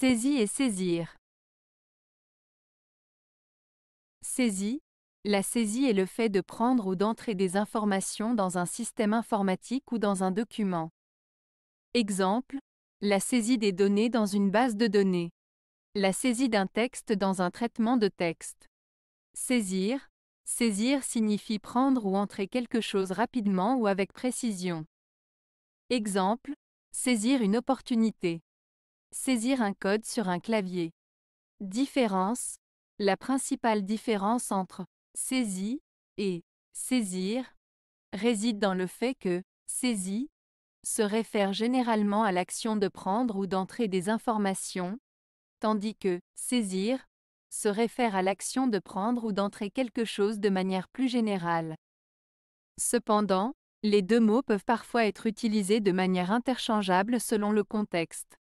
Saisie et saisir. Saisie. La saisie est le fait de prendre ou d'entrer des informations dans un système informatique ou dans un document. Exemple. La saisie des données dans une base de données. La saisie d'un texte dans un traitement de texte. Saisir. Saisir signifie prendre ou entrer quelque chose rapidement ou avec précision. Exemple. Saisir une opportunité. Saisir un code sur un clavier. Différence. La principale différence entre saisie et saisir réside dans le fait que saisie se réfère généralement à l'action de prendre ou d'entrer des informations, tandis que saisir se réfère à l'action de prendre ou d'entrer quelque chose de manière plus générale. Cependant, les deux mots peuvent parfois être utilisés de manière interchangeable selon le contexte.